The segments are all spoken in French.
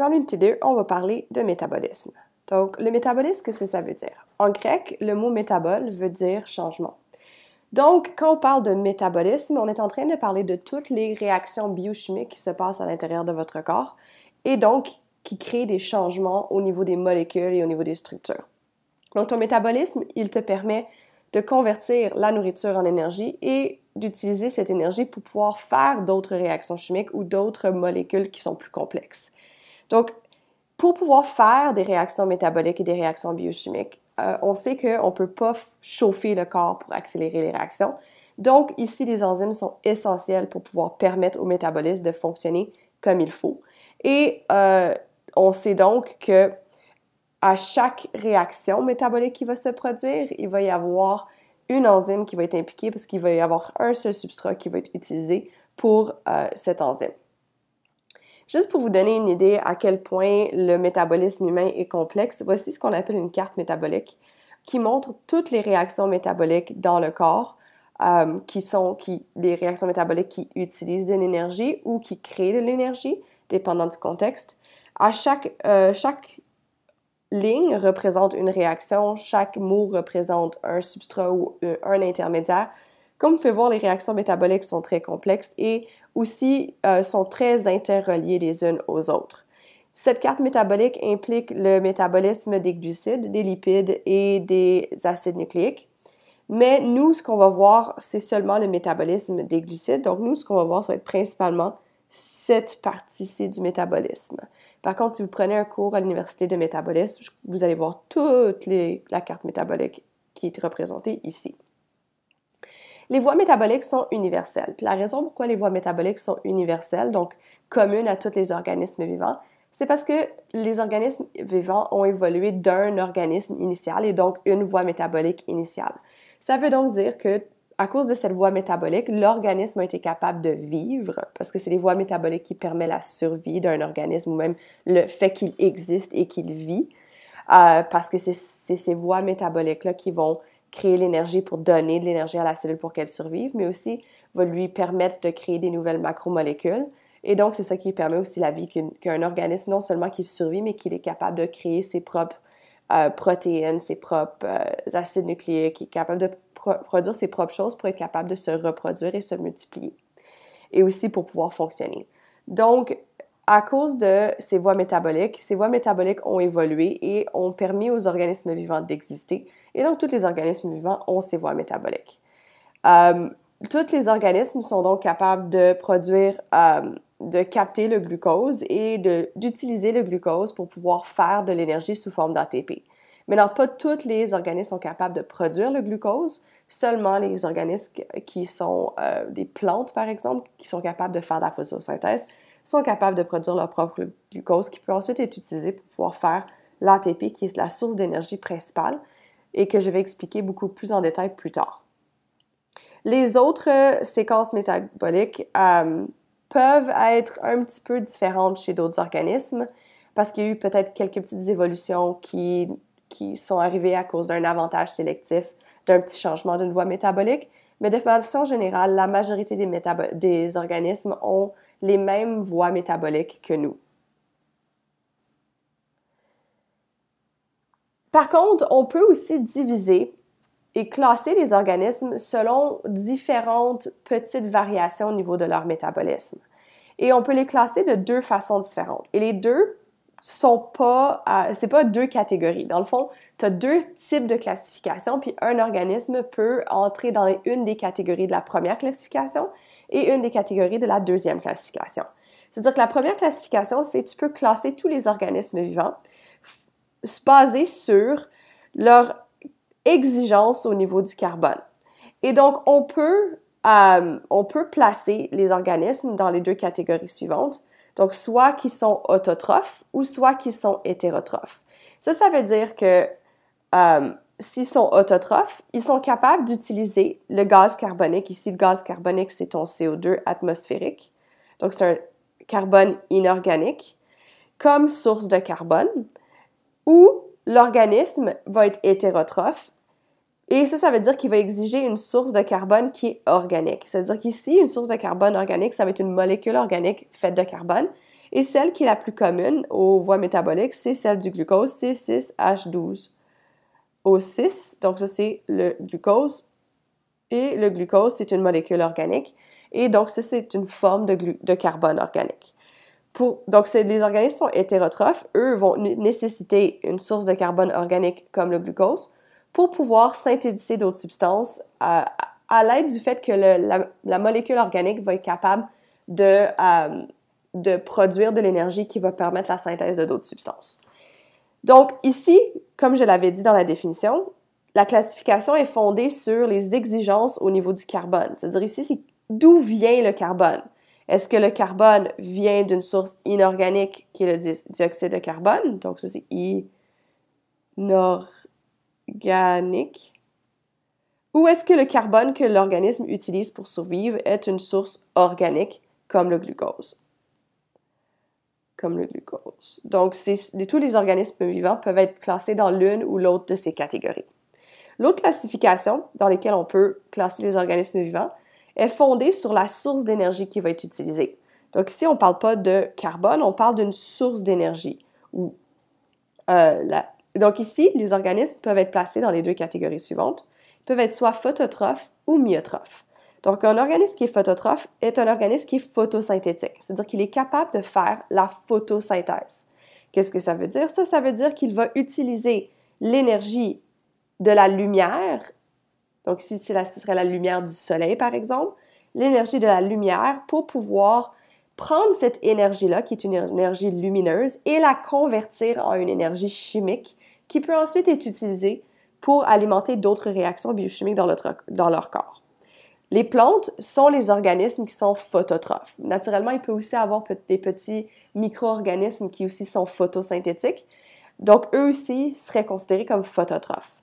Dans l'unité 2, on va parler de métabolisme. Donc, le métabolisme, qu'est-ce que ça veut dire? En grec, le mot métabole veut dire changement. Donc, quand on parle de métabolisme, on est en train de parler de toutes les réactions biochimiques qui se passent à l'intérieur de votre corps et donc qui créent des changements au niveau des molécules et au niveau des structures. Donc, ton métabolisme, il te permet de convertir la nourriture en énergie et d'utiliser cette énergie pour pouvoir faire d'autres réactions chimiques ou d'autres molécules qui sont plus complexes. Donc, pour pouvoir faire des réactions métaboliques et des réactions biochimiques, euh, on sait qu'on ne peut pas chauffer le corps pour accélérer les réactions. Donc, ici, les enzymes sont essentielles pour pouvoir permettre au métabolisme de fonctionner comme il faut. Et euh, on sait donc que à chaque réaction métabolique qui va se produire, il va y avoir une enzyme qui va être impliquée parce qu'il va y avoir un seul substrat qui va être utilisé pour euh, cette enzyme. Juste pour vous donner une idée à quel point le métabolisme humain est complexe, voici ce qu'on appelle une carte métabolique qui montre toutes les réactions métaboliques dans le corps, euh, qui sont qui, des réactions métaboliques qui utilisent de l'énergie ou qui créent de l'énergie, dépendant du contexte. À chaque, euh, chaque ligne représente une réaction, chaque mot représente un substrat ou euh, un intermédiaire. Comme vous pouvez voir, les réactions métaboliques sont très complexes et aussi euh, sont très interreliées les unes aux autres. Cette carte métabolique implique le métabolisme des glucides, des lipides et des acides nucléiques. Mais nous, ce qu'on va voir, c'est seulement le métabolisme des glucides. Donc, nous, ce qu'on va voir, ça va être principalement cette partie-ci du métabolisme. Par contre, si vous prenez un cours à l'université de métabolisme, vous allez voir toute la carte métabolique qui est représentée ici. Les voies métaboliques sont universelles. la raison pourquoi les voies métaboliques sont universelles, donc communes à tous les organismes vivants, c'est parce que les organismes vivants ont évolué d'un organisme initial et donc une voie métabolique initiale. Ça veut donc dire que à cause de cette voie métabolique, l'organisme a été capable de vivre parce que c'est les voies métaboliques qui permettent la survie d'un organisme ou même le fait qu'il existe et qu'il vit. Euh, parce que c'est ces voies métaboliques-là qui vont créer l'énergie pour donner de l'énergie à la cellule pour qu'elle survive, mais aussi va lui permettre de créer des nouvelles macromolécules. Et donc, c'est ça qui permet aussi la vie qu'un organisme, non seulement qu'il survit, mais qu'il est capable de créer ses propres euh, protéines, ses propres euh, acides nucléiques, qu'il est capable de produire ses propres choses pour être capable de se reproduire et se multiplier. Et aussi pour pouvoir fonctionner. Donc, à cause de ces voies métaboliques, ces voies métaboliques ont évolué et ont permis aux organismes vivants d'exister et donc, tous les organismes vivants ont ces voies métaboliques. Euh, tous les organismes sont donc capables de produire, euh, de capter le glucose et d'utiliser le glucose pour pouvoir faire de l'énergie sous forme d'ATP. Mais non, pas tous les organismes sont capables de produire le glucose, seulement les organismes qui sont euh, des plantes, par exemple, qui sont capables de faire de la photosynthèse, sont capables de produire leur propre glucose qui peut ensuite être utilisé pour pouvoir faire l'ATP, qui est la source d'énergie principale et que je vais expliquer beaucoup plus en détail plus tard. Les autres euh, séquences métaboliques euh, peuvent être un petit peu différentes chez d'autres organismes parce qu'il y a eu peut-être quelques petites évolutions qui, sont arrivées à cause d'un avantage sélectif, d'un petit changement d'une voie métabolique. Mais de façon générale, la majorité des organismes ont les mêmes voies métaboliques que nous. Par contre, on peut aussi diviser et classer les organismes selon différentes petites variations au niveau de leur métabolisme. Et on peut les classer de deux façons différentes. Et les deux sont pas, pas deux catégories. Dans le fond, tu as deux types de classification, puis un organisme peut entrer dans une des catégories de la première classification et une des catégories de la deuxième classification. C'est-à-dire que la première classification, c'est tu peux classer tous les organismes vivants, se baser sur leur exigence au niveau du carbone. Et donc, on peut, euh, on peut placer les organismes dans les deux catégories suivantes. Donc, soit qui sont autotrophes ou soit qui sont hétérotrophes. Ça, ça veut dire que euh, s'ils sont autotrophes, ils sont capables d'utiliser le gaz carbonique. Ici, le gaz carbonique, c'est ton CO2 atmosphérique. Donc, c'est un carbone inorganique comme source de carbone où l'organisme va être hétérotrophe. Et ça, ça veut dire qu'il va exiger une source de carbone qui est organique. C'est-à-dire qu'ici, une source de carbone organique, ça va être une molécule organique faite de carbone. Et celle qui est la plus commune aux voies métaboliques, c'est celle du glucose, C6H12O6. Donc ça, c'est le glucose. Et le glucose, c'est une molécule organique. Et donc ça, c'est une forme de, de carbone organique donc, les organismes sont hétérotrophes. Eux vont nécessiter une source de carbone organique comme le glucose pour pouvoir synthétiser d'autres substances euh, à l'aide du fait que la, molécule organique va être capable de, euh, de produire de l'énergie qui va permettre la synthèse de d'autres substances. Donc, ici, comme je l'avais dit dans la définition, la classification est fondée sur les exigences au niveau du carbone. C'est-à-dire ici, c'est d'où vient le carbone. Est-ce que le carbone vient d'une source inorganique qui est le dioxyde de carbone? Donc, ça, c'est inorganique. Ou est-ce que le carbone que l'organisme utilise pour survivre est une source organique comme le glucose? Comme le glucose. Donc, tous les organismes vivants peuvent être classés dans l'une ou l'autre de ces catégories. L'autre classification dans laquelle on peut classer les organismes vivants, est fondée sur la source d'énergie qui va être utilisée. Donc ici, on ne parle pas de carbone, on parle d'une source d'énergie. Euh, donc ici, les organismes peuvent être placés dans les deux catégories suivantes. Ils peuvent être soit phototrophes ou myotrophes. Donc un organisme qui est phototrophe est un organisme qui est photosynthétique, c'est-à-dire qu'il est capable de faire la photosynthèse. Qu'est-ce que ça veut dire? Ça, ça veut dire qu'il va utiliser l'énergie de la lumière donc si ce serait la lumière du soleil, par exemple, l'énergie de la lumière pour pouvoir prendre cette énergie-là, qui est une énergie lumineuse, et la convertir en une énergie chimique qui peut ensuite être utilisée pour alimenter d'autres réactions biochimiques dans, leur corps. Les plantes sont les organismes qui sont phototrophes. Naturellement, il peut aussi avoir des petits micro-organismes qui aussi sont photosynthétiques. Donc, eux aussi seraient considérés comme phototrophes.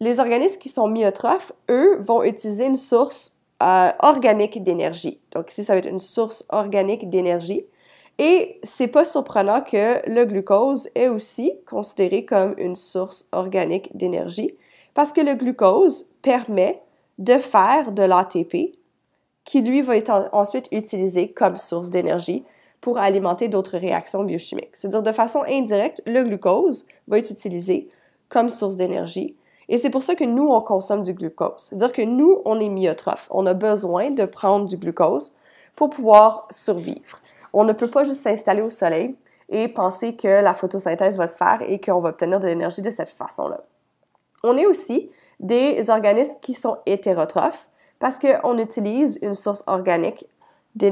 Les organismes qui sont myotrophes, eux, vont utiliser une source euh, organique d'énergie. Donc ici, ça va être une source organique d'énergie. Et c'est pas surprenant que le glucose est aussi considéré comme une source organique d'énergie parce que le glucose permet de faire de l'ATP qui lui va être ensuite utilisé comme source d'énergie pour alimenter d'autres réactions biochimiques. C'est-à-dire de façon indirecte, le glucose va être utilisé comme source d'énergie et c'est pour ça que nous, on consomme du glucose. C'est-à-dire que nous, on est myotrophes. On a besoin de prendre du glucose pour pouvoir survivre. On ne peut pas juste s'installer au soleil et penser que la photosynthèse va se faire et qu'on va obtenir de l'énergie de cette façon-là. On est aussi des organismes qui sont hétérotrophes parce qu'on utilise une source organique de,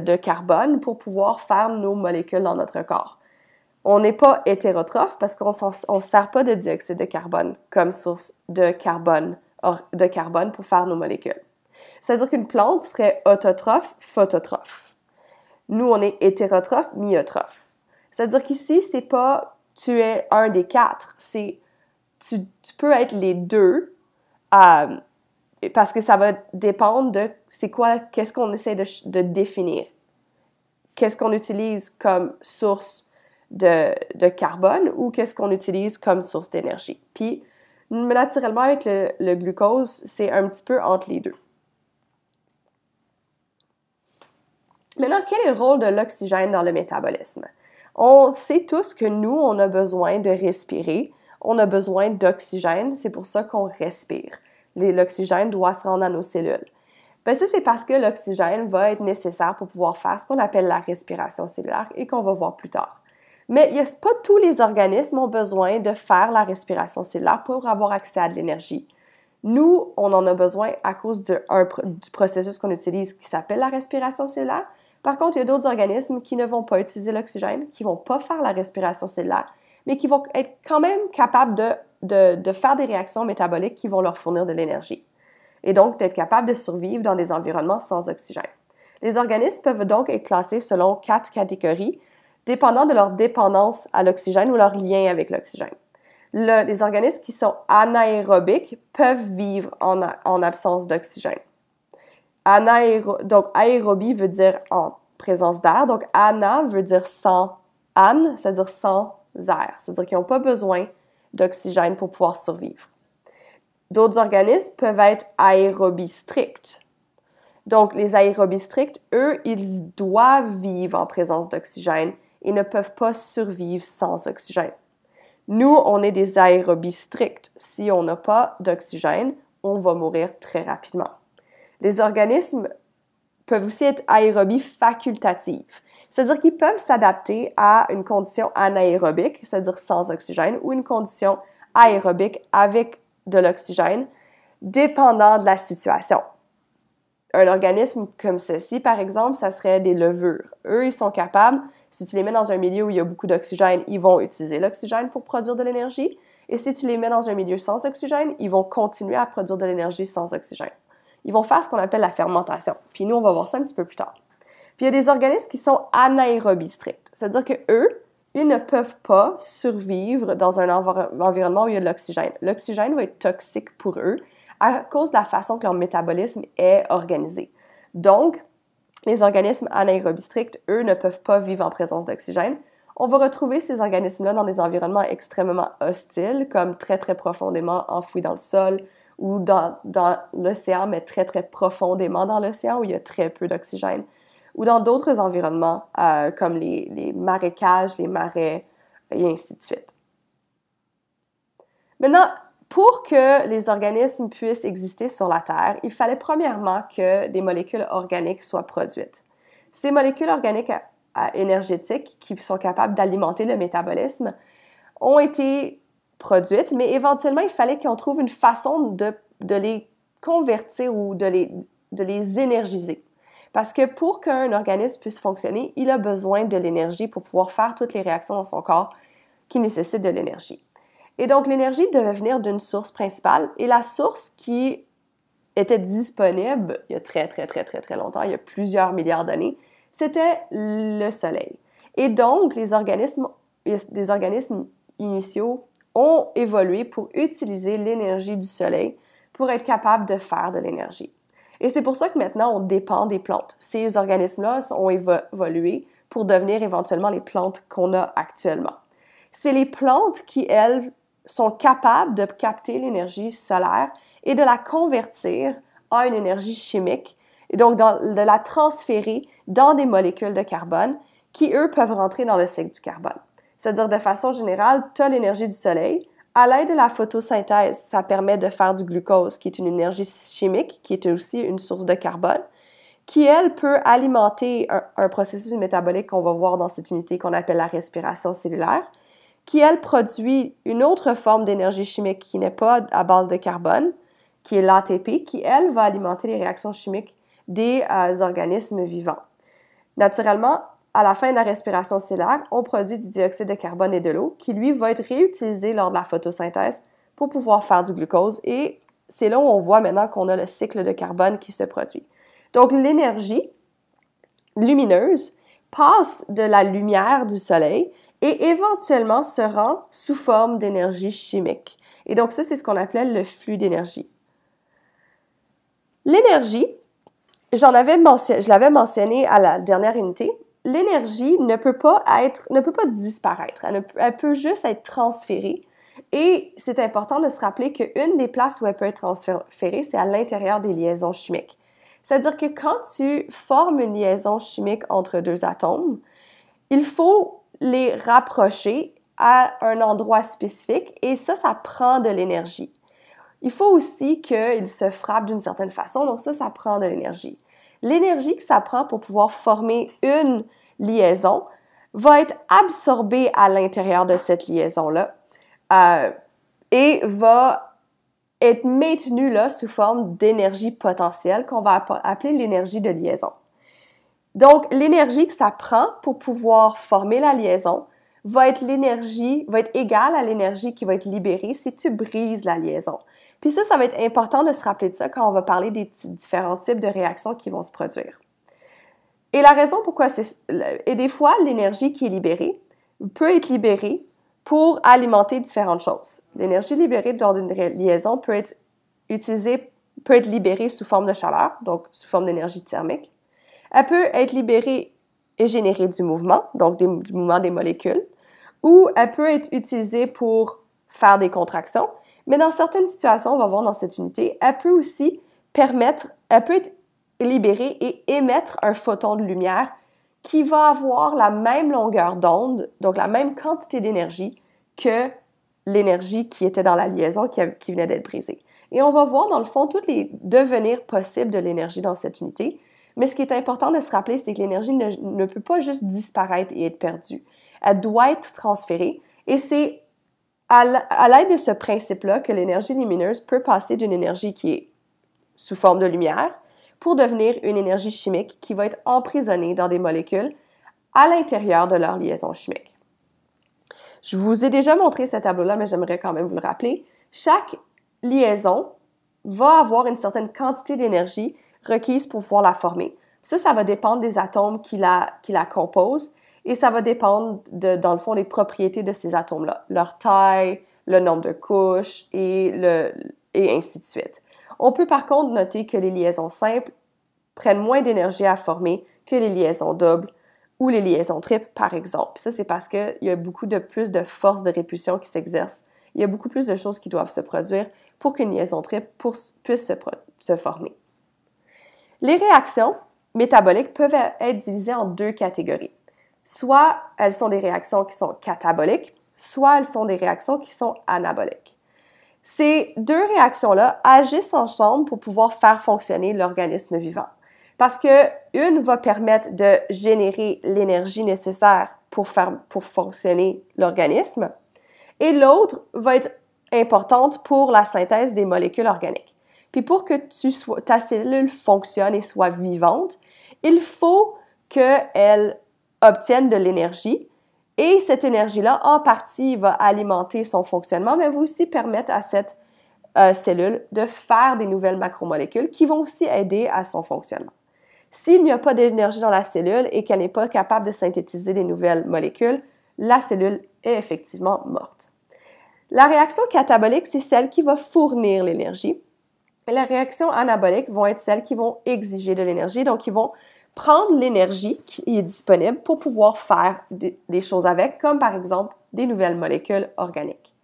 de carbone pour pouvoir faire nos molécules dans notre corps on n'est pas hétérotrophe parce qu'on ne sert pas de dioxyde de carbone comme source de carbone, de carbone pour faire nos molécules. C'est-à-dire qu'une plante serait autotrophe, phototrophe. Nous, on est hétérotrophe, myotrophe. C'est-à-dire qu'ici, c'est pas tu es un des quatre, c'est tu, peux être les deux euh, parce que ça va dépendre de c'est quoi, qu'est-ce qu'on essaie de, de définir. Qu'est-ce qu'on utilise comme source de, carbone ou qu'est-ce qu'on utilise comme source d'énergie. Puis, naturellement, avec le, glucose, c'est un petit peu entre les deux. Maintenant, quel est le rôle de l'oxygène dans le métabolisme? On sait tous que nous, on a besoin de respirer, on a besoin d'oxygène, c'est pour ça qu'on respire. L'oxygène doit se rendre à nos cellules. parce ben, ça, c'est parce que l'oxygène va être nécessaire pour pouvoir faire ce qu'on appelle la respiration cellulaire et qu'on va voir plus tard. Mais pas tous les organismes ont besoin de faire la respiration cellulaire pour avoir accès à de l'énergie. Nous, on en a besoin à cause du processus qu'on utilise qui s'appelle la respiration cellulaire. Par contre, il y a d'autres organismes qui ne vont pas utiliser l'oxygène, qui ne vont pas faire la respiration cellulaire, mais qui vont être quand même capables de, de faire des réactions métaboliques qui vont leur fournir de l'énergie. Et donc d'être capables de survivre dans des environnements sans oxygène. Les organismes peuvent donc être classés selon quatre catégories dépendant de leur dépendance à l'oxygène ou leur lien avec l'oxygène. les organismes qui sont anaérobiques peuvent vivre en, absence d'oxygène. donc aérobie veut dire en présence d'air, donc ana veut dire sans âne, c'est-à-dire sans air, c'est-à-dire qu'ils n'ont pas besoin d'oxygène pour pouvoir survivre. D'autres organismes peuvent être aérobies strictes. Donc les aérobies strictes, eux, ils doivent vivre en présence d'oxygène et ne peuvent pas survivre sans oxygène. Nous, on est des aérobies strictes. Si on n'a pas d'oxygène, on va mourir très rapidement. Les organismes peuvent aussi être aérobies facultatives, c'est-à-dire qu'ils peuvent s'adapter à une condition anaérobique, c'est-à-dire sans oxygène, ou une condition aérobique avec de l'oxygène, dépendant de la situation. Un organisme comme ceci, par exemple, ça serait des levures. Eux, ils sont capables si tu les mets dans un milieu où il y a beaucoup d'oxygène, ils vont utiliser l'oxygène pour produire de l'énergie. Et si tu les mets dans un milieu sans oxygène, ils vont continuer à produire de l'énergie sans oxygène. Ils vont faire ce qu'on appelle la fermentation. Puis nous, on va voir ça un petit peu plus tard. Puis il y a des organismes qui sont anaérobies strictes, c'est-à-dire qu'eux, ils ne peuvent pas survivre dans un environnement où il y a de l'oxygène. L'oxygène va être toxique pour eux à cause de la façon que leur métabolisme est organisé. Donc, les organismes anaérobies eux, ne peuvent pas vivre en présence d'oxygène. On va retrouver ces organismes-là dans des environnements extrêmement hostiles, comme très très profondément enfouis dans le sol ou dans, l'océan, mais très très profondément dans l'océan où il y a très peu d'oxygène, ou dans d'autres environnements euh, comme les, les marécages, les marais, et ainsi de suite. Maintenant, pour que les organismes puissent exister sur la Terre, il fallait premièrement que des molécules organiques soient produites. Ces molécules organiques euh, euh, énergétiques qui sont capables d'alimenter le métabolisme ont été produites, mais éventuellement, il fallait qu'on trouve une façon de, les convertir ou de les, de les énergiser. Parce que pour qu'un organisme puisse fonctionner, il a besoin de l'énergie pour pouvoir faire toutes les réactions dans son corps qui nécessitent de l'énergie. Et donc, l'énergie devait venir d'une source principale. Et la source qui était disponible il y a très, très, très, très, très longtemps, il y a plusieurs milliards d'années, c'était le Soleil. Et donc, les organismes, des organismes initiaux ont évolué pour utiliser l'énergie du Soleil pour être capable de faire de l'énergie. Et c'est pour ça que maintenant, on dépend des plantes. Ces organismes-là ont évolué pour devenir éventuellement les plantes qu'on a actuellement. C'est les plantes qui, elles, sont capables de capter l'énergie solaire et de la convertir en une énergie chimique, et donc de la transférer dans des molécules de carbone qui, eux, peuvent rentrer dans le cycle du carbone. C'est-à-dire, de façon générale, tu as l'énergie du soleil. À l'aide de la photosynthèse, ça permet de faire du glucose, qui est une énergie chimique, qui est aussi une source de carbone, qui, elle, peut alimenter un processus métabolique qu'on va voir dans cette unité qu'on appelle la respiration cellulaire, qui, elle, produit une autre forme d'énergie chimique qui n'est pas à base de carbone, qui est l'ATP, qui, elle, va alimenter les réactions chimiques des euh, organismes vivants. Naturellement, à la fin de la respiration cellulaire, on produit du dioxyde de carbone et de l'eau qui, lui, va être réutilisé lors de la photosynthèse pour pouvoir faire du glucose. Et c'est là où on voit maintenant qu'on a le cycle de carbone qui se produit. Donc, l'énergie lumineuse passe de la lumière du soleil et éventuellement se rend sous forme d'énergie chimique. Et donc ça, c'est ce qu'on appelle le flux d'énergie. L'énergie, j'en avais je l'avais mentionné à la dernière unité, l'énergie ne peut pas être, ne peut pas disparaître. Elle, elle peut juste être transférée. Et c'est important de se rappeler qu'une des places où elle peut être transférée, c'est à l'intérieur des liaisons chimiques. C'est-à-dire que quand tu formes une liaison chimique entre deux atomes, il faut les rapprocher à un endroit spécifique et ça, ça prend de l'énergie. Il faut aussi qu'ils se frappent d'une certaine façon, donc ça, ça prend de l'énergie. L'énergie que ça prend pour pouvoir former une liaison va être absorbée à l'intérieur de cette liaison-là euh, et va être maintenue là sous forme d'énergie potentielle qu'on va appeler l'énergie de liaison. Donc, l'énergie que ça prend pour pouvoir former la liaison va être l'énergie, va être égale à l'énergie qui va être libérée si tu brises la liaison. Puis ça, ça va être important de se rappeler de ça quand on va parler des différents types de réactions qui vont se produire. Et la raison pourquoi c'est... Et des fois, l'énergie qui est libérée peut être libérée pour alimenter différentes choses. L'énergie libérée lors d'une liaison peut être utilisée, peut être libérée sous forme de chaleur, donc sous forme d'énergie thermique. Elle peut être libérée et générer du mouvement, donc du mouvement des molécules, ou elle peut être utilisée pour faire des contractions, mais dans certaines situations, on va voir dans cette unité, elle peut aussi permettre, elle peut être libérée et émettre un photon de lumière qui va avoir la même longueur d'onde, donc la même quantité d'énergie que l'énergie qui était dans la liaison qui, qui venait d'être brisée. Et on va voir dans le fond tous les devenirs possibles de l'énergie dans cette unité, mais ce qui est important de se rappeler, c'est que l'énergie ne, peut pas juste disparaître et être perdue. Elle doit être transférée et c'est à l'aide de ce principe-là que l'énergie lumineuse peut passer d'une énergie qui est sous forme de lumière pour devenir une énergie chimique qui va être emprisonnée dans des molécules à l'intérieur de leur liaison chimique. Je vous ai déjà montré ce tableau-là, mais j'aimerais quand même vous le rappeler. Chaque liaison va avoir une certaine quantité d'énergie requise pour pouvoir la former. Ça, ça va dépendre des atomes qui la, qui la composent et ça va dépendre, de, dans le fond, des propriétés de ces atomes-là, leur taille, le nombre de couches et, le, et ainsi de suite. On peut par contre noter que les liaisons simples prennent moins d'énergie à former que les liaisons doubles ou les liaisons triples, par exemple. ça, c'est parce qu'il y a beaucoup de plus de forces de répulsion qui s'exercent. Il y a beaucoup plus de choses qui doivent se produire pour qu'une liaison triple puisse se former. Les réactions métaboliques peuvent être divisées en deux catégories. Soit elles sont des réactions qui sont cataboliques, soit elles sont des réactions qui sont anaboliques. Ces deux réactions-là agissent ensemble pour pouvoir faire fonctionner l'organisme vivant. Parce que une va permettre de générer l'énergie nécessaire pour faire, pour fonctionner l'organisme, et l'autre va être importante pour la synthèse des molécules organiques. Et pour que tu ta cellule fonctionne et soit vivante, il faut qu'elle obtienne de l'énergie. Et cette énergie-là, en partie, va alimenter son fonctionnement, mais va aussi permettre à cette euh, cellule de faire des nouvelles macromolécules qui vont aussi aider à son fonctionnement. S'il n'y a pas d'énergie dans la cellule et qu'elle n'est pas capable de synthétiser des nouvelles molécules, la cellule est effectivement morte. La réaction catabolique, c'est celle qui va fournir l'énergie mais les réactions anaboliques vont être celles qui vont exiger de l'énergie, donc ils vont prendre l'énergie qui est disponible pour pouvoir faire des choses avec, comme par exemple des nouvelles molécules organiques.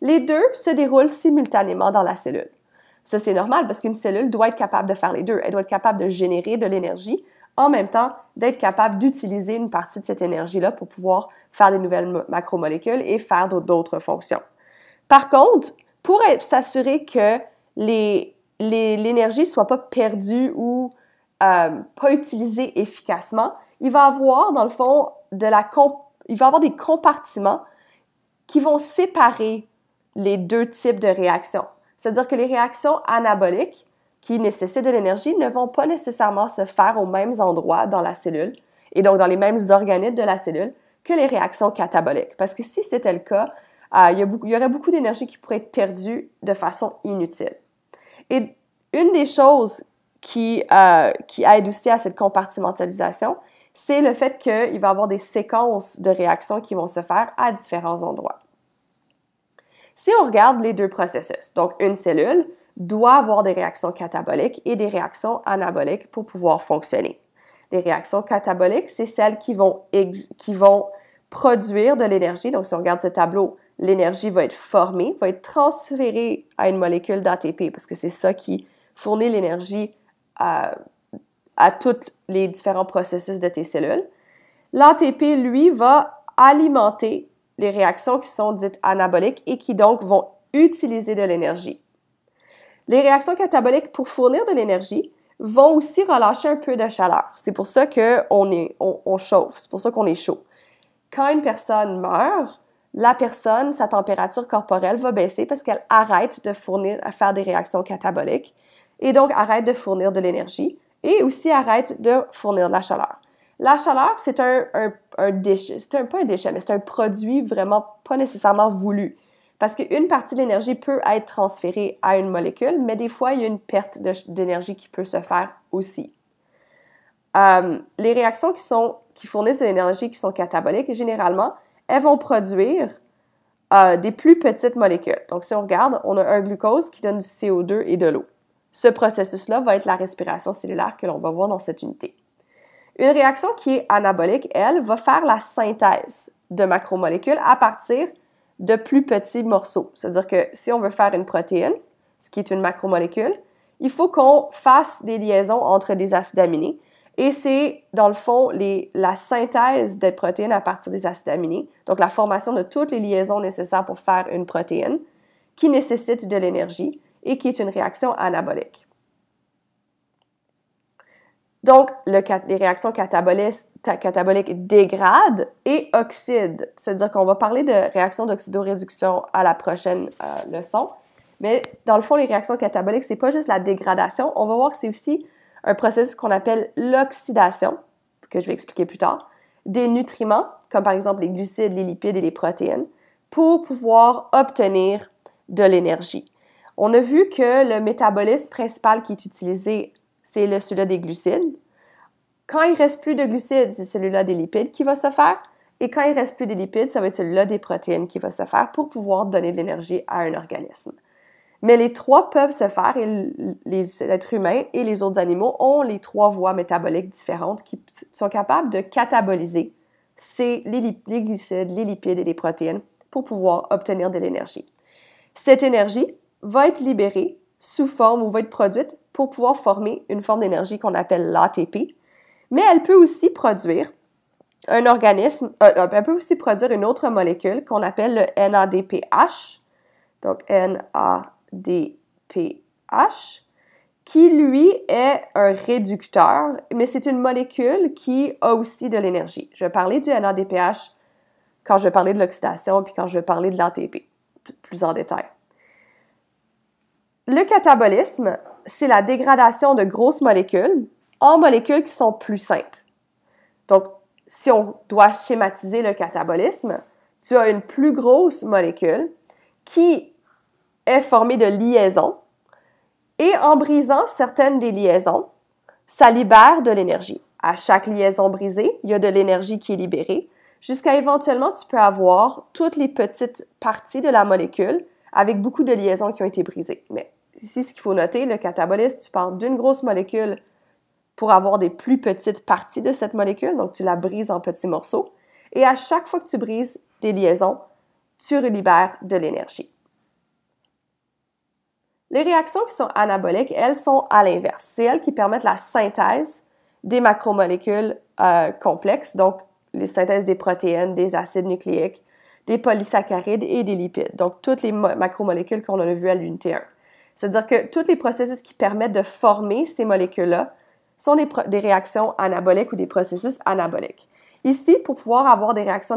Les deux se déroulent simultanément dans la cellule. Ça, c'est normal parce qu'une cellule doit être capable de faire les deux. Elle doit être capable de générer de l'énergie, en même temps d'être capable d'utiliser une partie de cette énergie-là pour pouvoir faire des nouvelles macromolécules et faire d'autres fonctions. Par contre, pour s'assurer que les, l'énergie soit pas perdue ou euh, pas utilisée efficacement, il va avoir dans le fond il va avoir des compartiments qui vont séparer les deux types de réactions. C'est-à-dire que les réactions anaboliques qui nécessitent de l'énergie ne vont pas nécessairement se faire aux mêmes endroits dans la cellule et donc dans les mêmes organites de la cellule que les réactions cataboliques. Parce que si c'était le cas, euh, il y aurait beaucoup d'énergie qui pourrait être perdue de façon inutile. Et une des choses euh, qui, aide aussi à cette compartimentalisation, c'est le fait qu'il va y avoir des séquences de réactions qui vont se faire à différents endroits. Si on regarde les deux processus, donc une cellule doit avoir des réactions cataboliques et des réactions anaboliques pour pouvoir fonctionner. Les réactions cataboliques, c'est celles qui vont, qui vont produire de l'énergie. Donc, si on regarde ce tableau, l'énergie va être formée, va être transférée à une molécule d'ATP parce que c'est ça qui fournit l'énergie à, tous les différents processus de tes cellules. L'ATP, lui, va alimenter les réactions qui sont dites anaboliques et qui donc vont utiliser de l'énergie. Les réactions cataboliques pour fournir de l'énergie vont aussi relâcher un peu de chaleur. C'est pour ça qu'on on, on chauffe, c'est pour ça qu'on est chaud. Quand une personne meurt, la personne, sa température corporelle va baisser parce qu'elle arrête de fournir, à faire des réactions cataboliques et donc arrête de fournir de l'énergie et aussi arrête de fournir de la chaleur. La chaleur, c'est un, déchet, c'est un, pas un déchet, mais c'est un produit vraiment pas nécessairement voulu. Parce qu'une partie de l'énergie peut être transférée à une molécule, mais des fois, il y a une perte d'énergie qui peut se faire aussi. Euh, les réactions qui sont qui fournissent de l'énergie qui sont cataboliques, et généralement, elles vont produire euh, des plus petites molécules. Donc, si on regarde, on a un glucose qui donne du CO2 et de l'eau. Ce processus-là va être la respiration cellulaire que l'on va voir dans cette unité. Une réaction qui est anabolique, elle, va faire la synthèse de macromolécules à partir de plus petits morceaux. C'est-à-dire que si on veut faire une protéine, ce qui est une macromolécule, il faut qu'on fasse des liaisons entre des acides aminés et c'est, dans le fond, la synthèse des protéines à partir des acides aminés, donc la formation de toutes les liaisons nécessaires pour faire une protéine, qui nécessite de l'énergie et qui est une réaction anabolique. Donc, les réactions cataboliques dégradent et oxydent. C'est-à-dire qu'on va parler de réactions d'oxydoréduction à la prochaine euh, leçon. Mais dans le fond, les réactions cataboliques, n'est pas juste la dégradation. On va voir que c'est aussi un processus qu'on appelle l'oxydation, que je vais expliquer plus tard, des nutriments, comme par exemple les glucides, les lipides et les protéines, pour pouvoir obtenir de l'énergie. On a vu que le métabolisme principal qui est utilisé, c'est celui-là des glucides. Quand il reste plus de glucides, c'est celui-là des lipides qui va se faire. Et quand il reste plus de lipides, ça va être celui-là des protéines qui va se faire pour pouvoir donner de l'énergie à un organisme. Mais les trois peuvent se faire et les êtres humains et les autres animaux ont les trois voies métaboliques différentes qui sont capables de cataboliser les, les les lipides et les protéines pour pouvoir obtenir de l'énergie. Cette énergie va être libérée sous forme ou va être produite pour pouvoir former une forme d'énergie qu'on appelle l'ATP, mais elle peut aussi produire un organisme, euh, euh, elle peut aussi produire une autre molécule qu'on appelle le NADPH, donc NADPH dPH qui lui est un réducteur, mais c'est une molécule qui a aussi de l'énergie. Je vais parler du NADPH quand je vais parler de l'oxydation, puis quand je vais parler de l'ATP, plus en détail. Le catabolisme, c'est la dégradation de grosses molécules en molécules qui sont plus simples. Donc, si on doit schématiser le catabolisme, tu as une plus grosse molécule qui est formé de liaisons. Et en brisant certaines des liaisons, ça libère de l'énergie. À chaque liaison brisée, il y a de l'énergie qui est libérée, jusqu'à éventuellement, tu peux avoir toutes les petites parties de la molécule avec beaucoup de liaisons qui ont été brisées. Mais ici, ce qu'il faut noter, le catabolisme, tu pars d'une grosse molécule pour avoir des plus petites parties de cette molécule, donc tu la brises en petits morceaux. Et à chaque fois que tu brises des liaisons, tu libères de l'énergie. Les réactions qui sont anaboliques, elles sont à l'inverse. C'est elles qui permettent la synthèse des macromolécules euh, complexes, donc les synthèses des protéines, des acides nucléiques, des polysaccharides et des lipides, donc toutes les macromolécules qu'on a vues à l'unité 1. C'est-à-dire que tous les processus qui permettent de former ces molécules-là sont des, réactions anaboliques ou des processus anaboliques. Ici, pour pouvoir avoir des réactions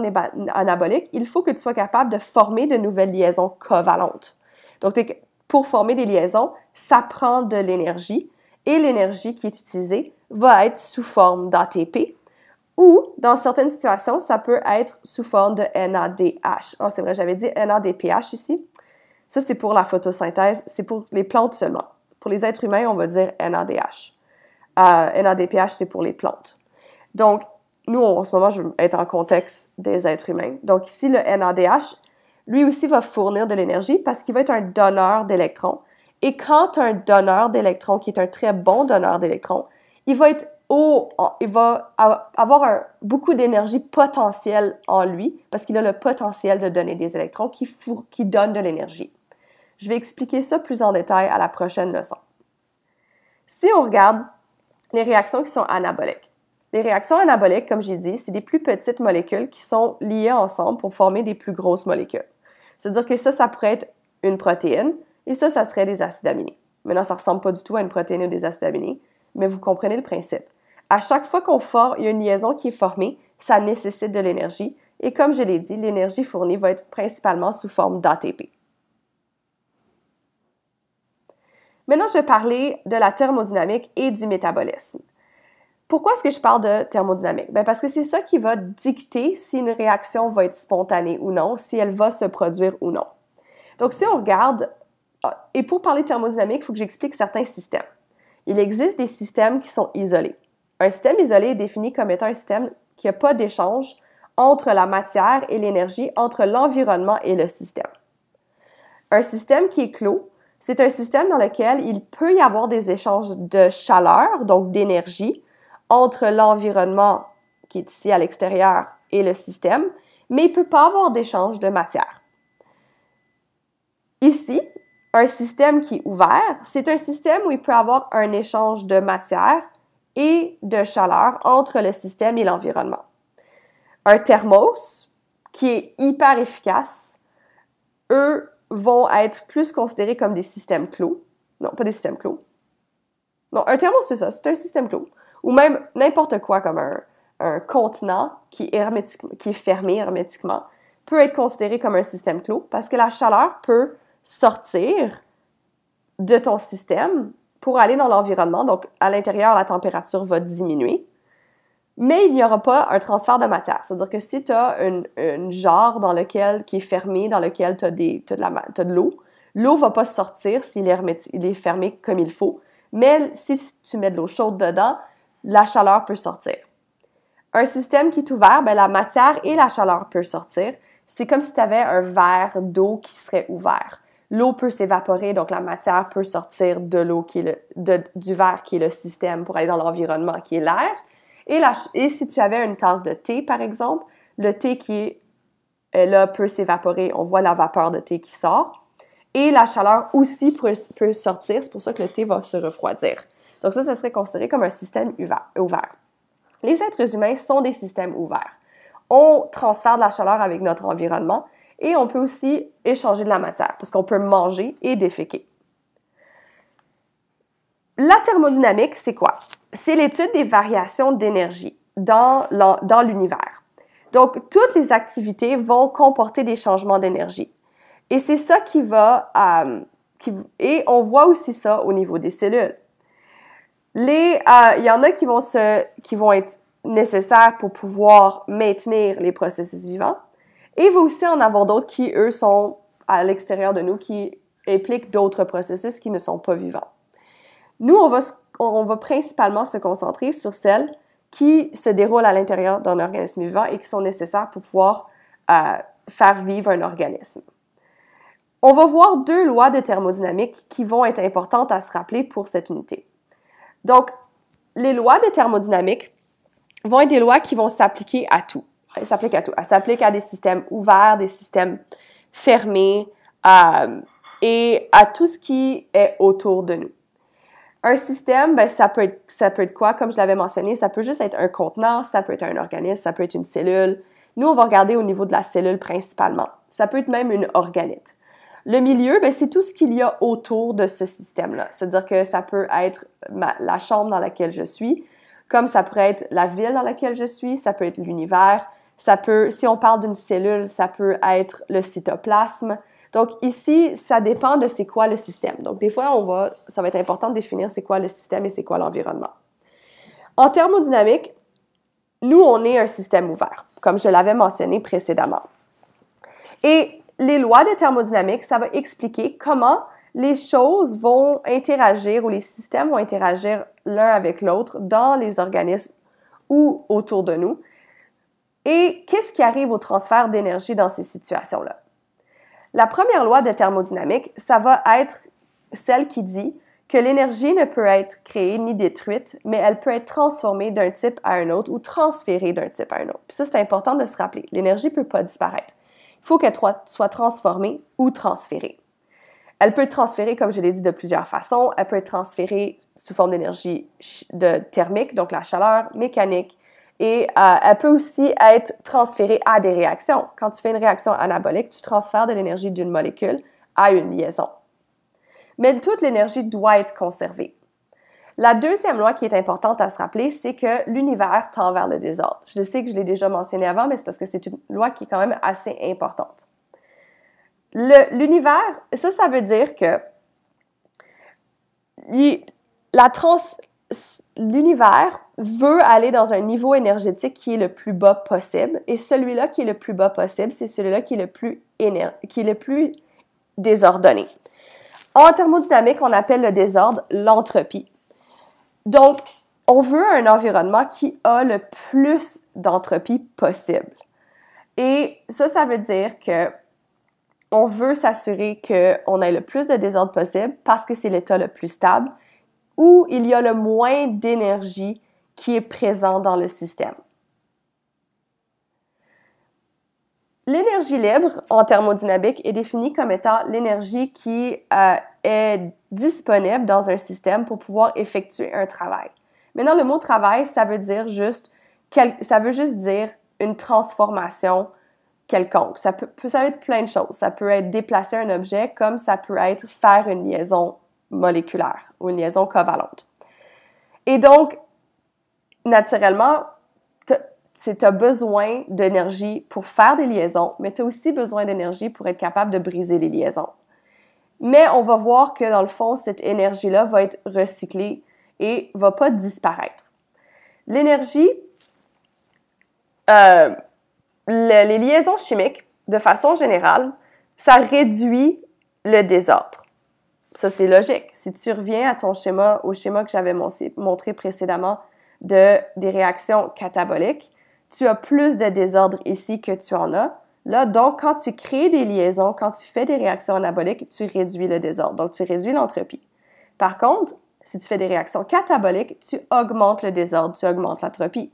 anaboliques, il faut que tu sois capable de former de nouvelles liaisons covalentes. Donc, tu es pour former des liaisons, ça prend de l'énergie et l'énergie qui est utilisée va être sous forme d'ATP ou, dans certaines situations, ça peut être sous forme de NADH. Oh, ah, c'est vrai, j'avais dit NADPH ici. Ça, c'est pour la photosynthèse, c'est pour les plantes seulement. Pour les êtres humains, on va dire NADH. Euh, NADPH, c'est pour les plantes. Donc, nous, en ce moment, je veux être en contexte des êtres humains. Donc, ici, le NADH, lui aussi va fournir de l'énergie parce qu'il va être un donneur d'électrons. Et quand un donneur d'électrons, qui est un très bon donneur d'électrons, il va être haut, il va avoir beaucoup d'énergie potentielle en lui parce qu'il a le potentiel de donner des électrons qui, qui donnent de l'énergie. Je vais expliquer ça plus en détail à la prochaine leçon. Si on regarde les réactions qui sont anaboliques, les réactions anaboliques, comme j'ai dit, c'est des plus petites molécules qui sont liées ensemble pour former des plus grosses molécules. C'est-à-dire que ça, ça pourrait être une protéine et ça, ça serait des acides aminés. Maintenant, ça ressemble pas du tout à une protéine ou des acides aminés, mais vous comprenez le principe. À chaque fois qu'on forme, il y a une liaison qui est formée, ça nécessite de l'énergie et comme je l'ai dit, l'énergie fournie va être principalement sous forme d'ATP. Maintenant, je vais parler de la thermodynamique et du métabolisme. Pourquoi est-ce que je parle de thermodynamique? Ben, parce que c'est ça qui va dicter si une réaction va être spontanée ou non, si elle va se produire ou non. Donc, si on regarde, ah, et pour parler de thermodynamique, il faut que j'explique certains systèmes. Il existe des systèmes qui sont isolés. Un système isolé est défini comme étant un système qui n'a pas d'échange entre la matière et l'énergie, entre l'environnement et le système. Un système qui est clos, c'est un système dans lequel il peut y avoir des échanges de chaleur, donc d'énergie, entre l'environnement qui est ici à l'extérieur et le système, mais il ne peut pas avoir d'échange de matière. Ici, un système qui est ouvert, c'est un système où il peut avoir un échange de matière et de chaleur entre le système et l'environnement. Un thermos, qui est hyper efficace, eux vont être plus considérés comme des systèmes clos. Non, pas des systèmes clos. Non, un thermos, c'est ça, c'est un système clos ou même n'importe quoi comme un, un continent qui est, qui est fermé hermétiquement peut être considéré comme un système clos parce que la chaleur peut sortir de ton système pour aller dans l'environnement. Donc, à l'intérieur, la température va diminuer. Mais il n'y aura pas un transfert de matière. C'est-à-dire que si tu as une, une jarre dans lequel, qui est fermée, dans lequel tu as, de l'eau, l'eau ne va pas sortir s'il est, fermé comme il faut. Mais si tu mets de l'eau chaude dedans, la chaleur peut sortir. Un système qui est ouvert, ben, la matière et la chaleur peuvent sortir. C'est comme si tu avais un verre d'eau qui serait ouvert. L'eau peut s'évaporer, donc la matière peut sortir de l'eau qui est du verre qui est le système pour aller dans l'environnement qui est l'air. Et, si tu avais une tasse de thé, par exemple, le thé qui est euh, là peut s'évaporer. On voit la vapeur de thé qui sort. Et la chaleur aussi peut, peut sortir. C'est pour ça que le thé va se refroidir. Donc ça, ça serait considéré comme un système ouvert. Les êtres humains sont des systèmes ouverts. On transfère de la chaleur avec notre environnement et on peut aussi échanger de la matière parce qu'on peut manger et déféquer. La thermodynamique, c'est quoi? C'est l'étude des variations d'énergie dans l'univers. Donc, toutes les activités vont comporter des changements d'énergie. Et c'est ça qui va... Euh, et on voit aussi ça au niveau des cellules. Les, euh, il y en a qui vont qui vont être nécessaires pour pouvoir maintenir les processus vivants. Et vous aussi en avoir d'autres qui, eux, sont à l'extérieur de nous, qui impliquent d'autres processus qui ne sont pas vivants. Nous, on va, principalement se concentrer sur celles qui se déroulent à l'intérieur d'un organisme vivant et qui sont nécessaires pour pouvoir euh, faire vivre un organisme. On va voir deux lois de thermodynamique qui vont être importantes à se rappeler pour cette unité. Donc, les lois de thermodynamique vont être des lois qui vont s'appliquer à tout. Elles s'appliquent à tout. Elles s'appliquent à des systèmes ouverts, des systèmes fermés euh, et à tout ce qui est autour de nous. Un système, ben, ça, peut être, ça peut être quoi? Comme je l'avais mentionné, ça peut juste être un contenant, ça peut être un organisme, ça peut être une cellule. Nous, on va regarder au niveau de la cellule principalement. Ça peut être même une organite. Le milieu, ben, c'est tout ce qu'il y a autour de ce système-là. C'est-à-dire que ça peut être la chambre dans laquelle je suis, comme ça pourrait être la ville dans laquelle je suis, ça peut être l'univers, ça peut, si on parle d'une cellule, ça peut être le cytoplasme. Donc ici, ça dépend de c'est quoi le système. Donc des fois, on va, ça va être important de définir c'est quoi le système et c'est quoi l'environnement. En thermodynamique, nous, on est un système ouvert, comme je l'avais mentionné précédemment. Et les lois de thermodynamique, ça va expliquer comment les choses vont interagir ou les systèmes vont interagir l'un avec l'autre dans les organismes ou autour de nous. Et qu'est-ce qui arrive au transfert d'énergie dans ces situations-là? La première loi de thermodynamique, ça va être celle qui dit que l'énergie ne peut être créée ni détruite, mais elle peut être transformée d'un type à un autre ou transférée d'un type à un autre. ça, c'est important de se rappeler. L'énergie ne peut pas disparaître faut qu'elle soit transformée ou transférée. Elle peut être transférée, comme je l'ai dit, de plusieurs façons. Elle peut être transférée sous forme d'énergie thermique, donc la chaleur, mécanique, et euh, elle peut aussi être transférée à des réactions. Quand tu fais une réaction anabolique, tu transfères de l'énergie d'une molécule à une liaison. Mais toute l'énergie doit être conservée. La deuxième loi qui est importante à se rappeler, c'est que l'univers tend vers le désordre. Je sais que je l'ai déjà mentionné avant, mais c'est parce que c'est une loi qui est quand même assez importante. L'univers, ça, ça veut dire que l'univers veut aller dans un niveau énergétique qui est le plus bas possible, et celui-là qui est le plus bas possible, c'est celui-là qui est le plus, qui est le plus désordonné. En thermodynamique, on appelle le désordre l'entropie. Donc, on veut un environnement qui a le plus d'entropie possible. Et ça, ça veut dire que on veut s'assurer qu'on ait le plus de désordre possible parce que c'est l'état le plus stable où il y a le moins d'énergie qui est présent dans le système. L'énergie libre en thermodynamique est définie comme étant l'énergie qui euh, est disponible dans un système pour pouvoir effectuer un travail. Maintenant, le mot travail, ça veut dire juste, ça veut juste dire une transformation quelconque. Ça peut, ça peut être plein de choses. Ça peut être déplacer un objet comme ça peut être faire une liaison moléculaire ou une liaison covalente. Et donc, naturellement, tu as besoin d'énergie pour faire des liaisons, mais tu as aussi besoin d'énergie pour être capable de briser les liaisons. Mais on va voir que dans le fond, cette énergie-là va être recyclée et va pas disparaître. L'énergie, euh, les liaisons chimiques, de façon générale, ça réduit le désordre. Ça, c'est logique. Si tu reviens à ton schéma, au schéma que j'avais montré précédemment de, des réactions cataboliques, tu as plus de désordre ici que tu en as. Là, donc, quand tu crées des liaisons, quand tu fais des réactions anaboliques, tu réduis le désordre, donc tu réduis l'entropie. Par contre, si tu fais des réactions cataboliques, tu augmentes le désordre, tu augmentes l'entropie.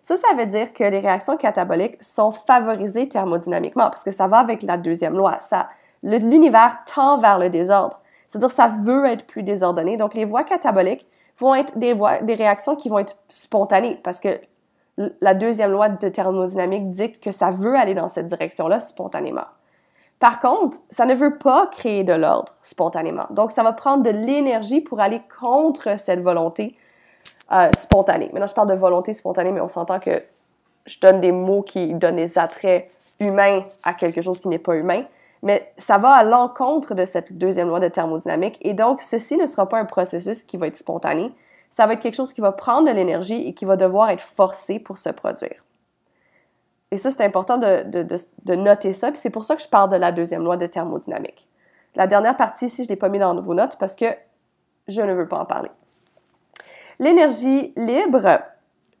Ça, ça veut dire que les réactions cataboliques sont favorisées thermodynamiquement parce que ça va avec la deuxième loi. Ça, l'univers tend vers le désordre. C'est-à-dire, ça veut être plus désordonné. Donc, les voies cataboliques vont être des, voies, des réactions qui vont être spontanées parce que la deuxième loi de thermodynamique dit que ça veut aller dans cette direction-là spontanément. Par contre, ça ne veut pas créer de l'ordre spontanément. Donc, ça va prendre de l'énergie pour aller contre cette volonté euh, spontanée. Maintenant, je parle de volonté spontanée, mais on s'entend que je donne des mots qui donnent des attraits humains à quelque chose qui n'est pas humain. Mais ça va à l'encontre de cette deuxième loi de thermodynamique. Et donc, ceci ne sera pas un processus qui va être spontané, ça va être quelque chose qui va prendre de l'énergie et qui va devoir être forcé pour se produire. Et ça, c'est important de, noter ça. Puis c'est pour ça que je parle de la deuxième loi de thermodynamique. La dernière partie, si je ne l'ai pas mis dans vos notes, parce que je ne veux pas en parler. L'énergie libre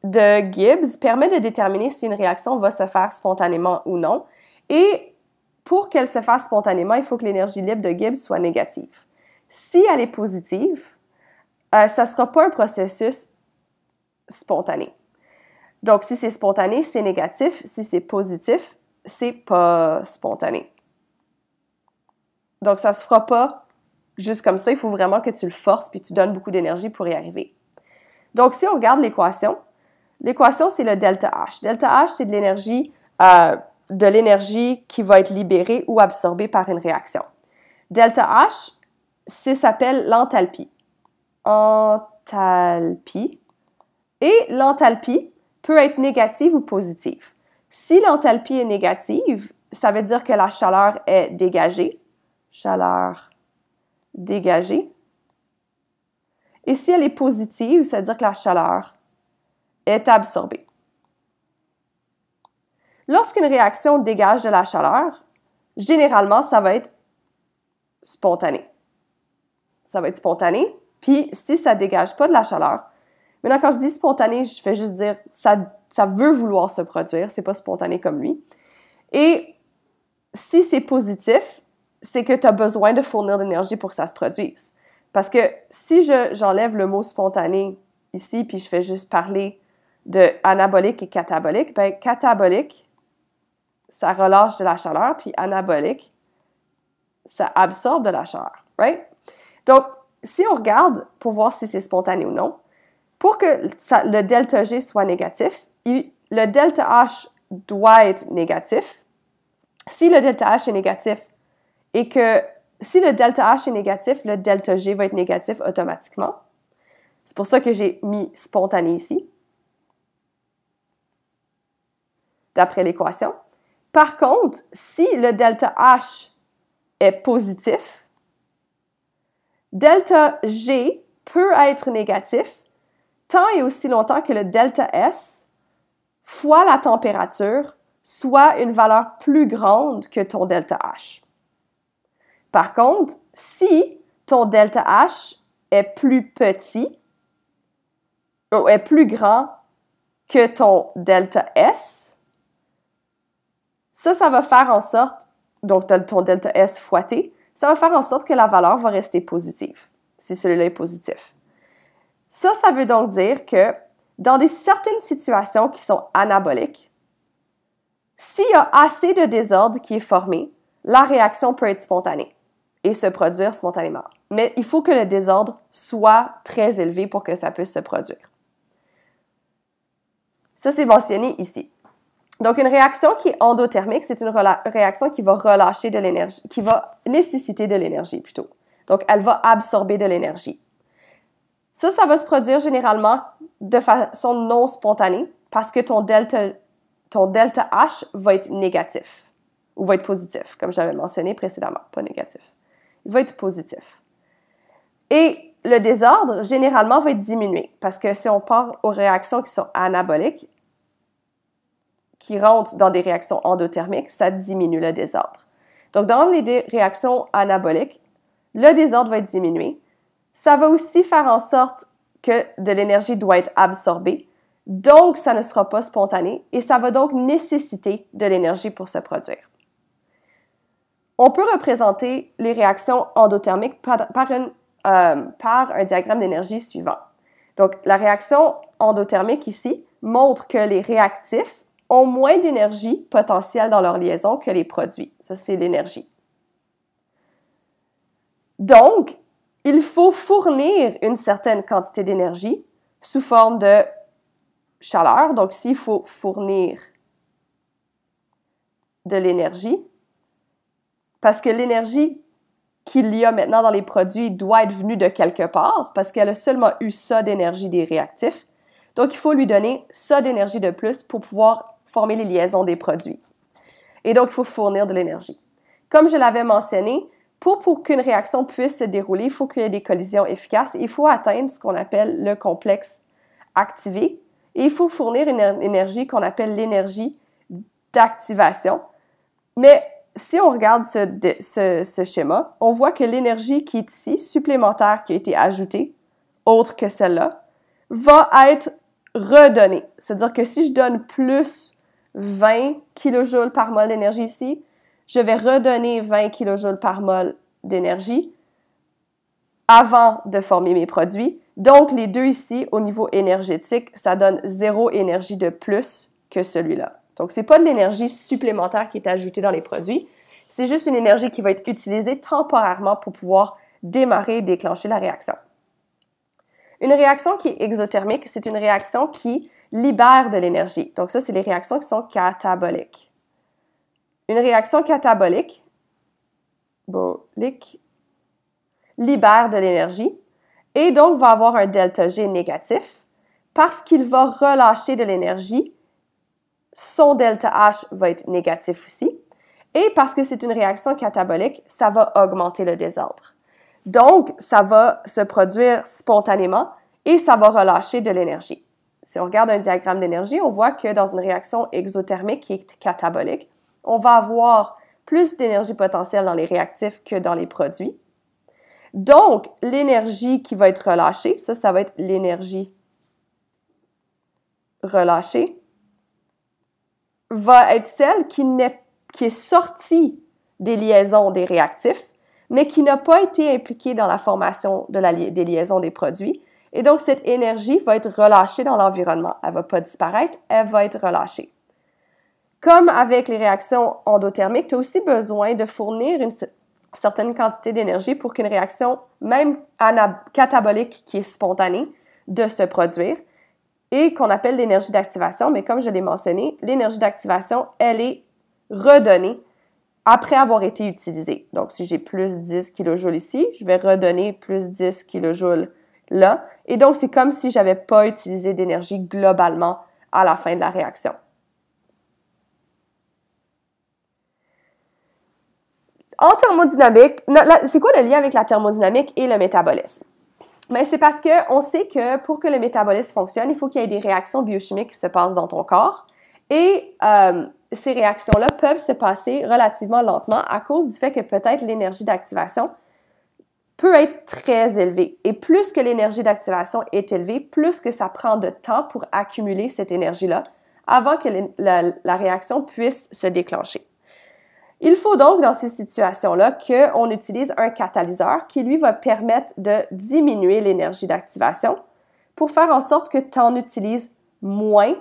de Gibbs permet de déterminer si une réaction va se faire spontanément ou non. Et pour qu'elle se fasse spontanément, il faut que l'énergie libre de Gibbs soit négative. Si elle est positive, euh, ça ne sera pas un processus spontané. Donc, si c'est spontané, c'est négatif. Si c'est positif, c'est pas spontané. Donc, ça ne se fera pas juste comme ça. Il faut vraiment que tu le forces puis tu donnes beaucoup d'énergie pour y arriver. Donc, si on regarde l'équation, l'équation, c'est le delta H. Delta H, c'est de l'énergie, euh, de l'énergie qui va être libérée ou absorbée par une réaction. Delta H, ça s'appelle l'enthalpie enthalpie. Et l'enthalpie peut être négative ou positive. Si l'enthalpie est négative, ça veut dire que la chaleur est dégagée. Chaleur dégagée. Et si elle est positive, ça veut dire que la chaleur est absorbée. Lorsqu'une réaction dégage de la chaleur, généralement, ça va être spontané. Ça va être spontané puis si ça dégage pas de la chaleur, maintenant quand je dis spontané, je fais juste dire ça, ça veut vouloir se produire, c'est pas spontané comme lui. Et si c'est positif, c'est que tu as besoin de fournir de l'énergie pour que ça se produise. Parce que si j'enlève le mot spontané ici, puis je fais juste parler de anabolique et catabolique, ben catabolique, ça relâche de la chaleur, puis anabolique, ça absorbe de la chaleur, right? Donc, si on regarde pour voir si c'est spontané ou non, pour que le delta G soit négatif, le delta H doit être négatif. Si le delta H est négatif et que si le delta H est négatif, le delta G va être négatif automatiquement. C'est pour ça que j'ai mis spontané ici, d'après l'équation. Par contre, si le delta H est positif, Delta G peut être négatif tant et aussi longtemps que le delta S fois la température soit une valeur plus grande que ton delta H. Par contre, si ton delta H est plus petit ou est plus grand que ton delta S, ça, ça va faire en sorte, donc ton delta S fois T, ça va faire en sorte que la valeur va rester positive, si celui-là est positif. Ça, ça veut donc dire que dans des certaines situations qui sont anaboliques, s'il y a assez de désordre qui est formé, la réaction peut être spontanée et se produire spontanément. Mais il faut que le désordre soit très élevé pour que ça puisse se produire. Ça, c'est mentionné ici. Donc, une réaction qui est endothermique, c'est une réaction qui va relâcher de l'énergie, qui va nécessiter de l'énergie plutôt. Donc, elle va absorber de l'énergie. Ça, ça va se produire généralement de façon non spontanée parce que ton delta, ton delta H va être négatif ou va être positif, comme j'avais mentionné précédemment, pas négatif. Il va être positif. Et le désordre, généralement, va être diminué parce que si on part aux réactions qui sont anaboliques, qui rentrent dans des réactions endothermiques, ça diminue le désordre. Donc, dans les réactions anaboliques, le désordre va être diminué. Ça va aussi faire en sorte que de l'énergie doit être absorbée. Donc, ça ne sera pas spontané et ça va donc nécessiter de l'énergie pour se produire. On peut représenter les réactions endothermiques par, par euh, un diagramme d'énergie suivant. Donc, la réaction endothermique ici montre que les réactifs ont moins d'énergie potentielle dans leur liaison que les produits. Ça, c'est l'énergie. Donc, il faut fournir une certaine quantité d'énergie sous forme de chaleur. Donc, s'il faut fournir de l'énergie, parce que l'énergie qu'il y a maintenant dans les produits doit être venue de quelque part, parce qu'elle a seulement eu ça d'énergie des réactifs. Donc, il faut lui donner ça d'énergie de plus pour pouvoir former les liaisons des produits. Et donc, il faut fournir de l'énergie. Comme je l'avais mentionné, pour, pour qu'une réaction puisse se dérouler, il faut qu'il y ait des collisions efficaces. Il faut atteindre ce qu'on appelle le complexe activé. Et il faut fournir une énergie qu'on appelle l'énergie d'activation. Mais si on regarde ce, ce schéma, on voit que l'énergie qui est ici, supplémentaire, qui a été ajoutée, autre que celle-là, va être redonnée. C'est-à-dire que si je donne plus 20 kJ par mol d'énergie ici. Je vais redonner 20 kJ par mol d'énergie avant de former mes produits. Donc, les deux ici, au niveau énergétique, ça donne zéro énergie de plus que celui-là. Donc, ce n'est pas de l'énergie supplémentaire qui est ajoutée dans les produits. C'est juste une énergie qui va être utilisée temporairement pour pouvoir démarrer et déclencher la réaction. Une réaction qui est exothermique, c'est une réaction qui libère de l'énergie. Donc ça, c'est les réactions qui sont cataboliques. Une réaction catabolique libère de l'énergie et donc va avoir un delta G négatif parce qu'il va relâcher de l'énergie. Son delta H va être négatif aussi. Et parce que c'est une réaction catabolique, ça va augmenter le désordre. Donc, ça va se produire spontanément et ça va relâcher de l'énergie si on regarde un diagramme d'énergie, on voit que dans une réaction exothermique qui est catabolique, on va avoir plus d'énergie potentielle dans les réactifs que dans les produits. Donc, l'énergie qui va être relâchée, ça, ça va être l'énergie relâchée, va être celle qui, est, qui est sortie des liaisons des réactifs, mais qui n'a pas été impliquée dans la formation des liaisons des produits. Et donc, cette énergie va être relâchée dans l'environnement. Elle ne va pas disparaître, elle va être relâchée. Comme avec les réactions endothermiques, tu as aussi besoin de fournir une certaine quantité d'énergie pour qu'une réaction, même catabolique qui est spontanée, de se produire et qu'on appelle l'énergie d'activation. Mais comme je l'ai mentionné, l'énergie d'activation, elle est redonnée après avoir été utilisée. Donc, si j'ai plus 10 kJ ici, je vais redonner plus 10 kJ là. Et donc, c'est comme si je n'avais pas utilisé d'énergie globalement à la fin de la réaction. En thermodynamique, c'est quoi le lien avec la thermodynamique et le métabolisme? Mais ben, c'est parce qu'on sait que pour que le métabolisme fonctionne, il faut qu'il y ait des réactions biochimiques qui se passent dans ton corps. Et euh, ces réactions-là peuvent se passer relativement lentement à cause du fait que peut-être l'énergie d'activation peut être très élevé. Et plus que l'énergie d'activation est élevée, plus que ça prend de temps pour accumuler cette énergie-là avant que la, réaction puisse se déclencher. Il faut donc dans ces situations-là qu'on utilise un catalyseur qui lui va permettre de diminuer l'énergie d'activation pour faire en sorte que tu en utilises moins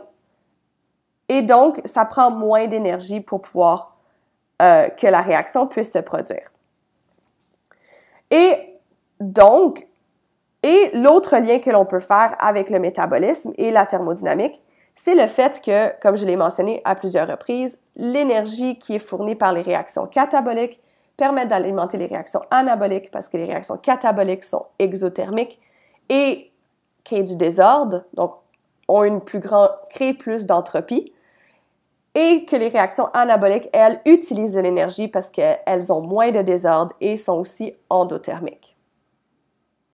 et donc ça prend moins d'énergie pour pouvoir euh, que la réaction puisse se produire. Et donc, et l'autre lien que l'on peut faire avec le métabolisme et la thermodynamique, c'est le fait que, comme je l'ai mentionné à plusieurs reprises, l'énergie qui est fournie par les réactions cataboliques permet d'alimenter les réactions anaboliques parce que les réactions cataboliques sont exothermiques et créent du désordre, donc ont une plus grande, créent plus d'entropie et que les réactions anaboliques, elles, utilisent de l'énergie parce qu'elles ont moins de désordre et sont aussi endothermiques.